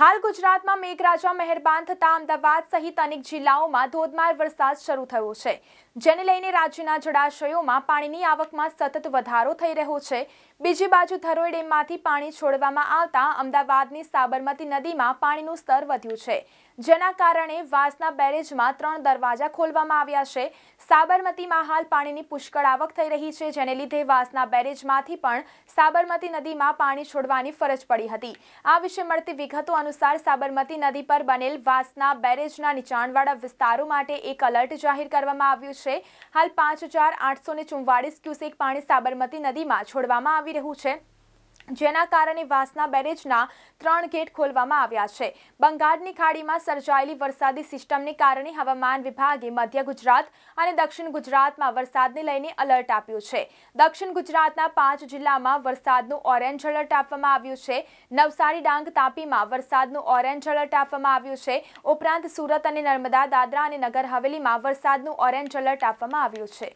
હાલ ગુજરાતમાં મેઘરાજા મહેરબાન થતાં અમદાવાદ સહિત અનેક જિલ્લાઓમાં ધોધમાર વરસાદ શરૂ થયો છે જેને લઈને રાજ્યના જળાશયોમાં પાણીની આવકમાં સતત વધારો થઈ રહ્યો છે બીજી બાજુ ધરોઈ ડેમમાંથી પાણી છોડવામાં આવતા અમદાવાદની સાબરમતી નદીમાં પાણીનું સ્તર વધ્યું છે જેના કારણે વાસના બેરેજમાં ત્રણ દરવાજા ખોલવામાં આવ્યા છે સાબરમતીમાં હાલ પાણીની પુષ્કળ આવક થઈ રહી છે જેને લીધે વાસના બેરેજમાંથી પણ સાબરમતી નદીમાં પાણી છોડવાની ફરજ પડી હતી આ વિશે મળતી વિગતો અનુસાર સાબરમતી નદી પર બનેલ વાસના બેરેજના નીચાણવાળા વિસ્તારો માટે એક અલર્ટ જાહેર કરવામાં આવ્યું છે હાલ પાંચ હજાર ક્યુસેક પાણી સાબરમતી નદીમાં છોડવામાં આવી રહ્યું છે જેના કારણે વાસના બેરેજના ત્રણ ગેટ ખોલવામાં આવ્યા છે બંગાળની ખાડીમાં સર્જાયેલી વરસાદી સિસ્ટમને કારણે હવામાન વિભાગે મધ્ય ગુજરાત અને દક્ષિણ ગુજરાતમાં વરસાદને લઈને અલર્ટ આપ્યું છે દક્ષિણ ગુજરાતના પાંચ જિલ્લામાં વરસાદનું ઓરેન્જ એલર્ટ આપવામાં આવ્યું છે નવસારી ડાંગ તાપીમાં વરસાદનું ઓરેન્જ એલર્ટ આપવામાં આવ્યું છે ઉપરાંત સુરત અને નર્મદા દાદરા અને નગર હવેલીમાં વરસાદનું ઓરેન્જ એલર્ટ આપવામાં આવ્યું છે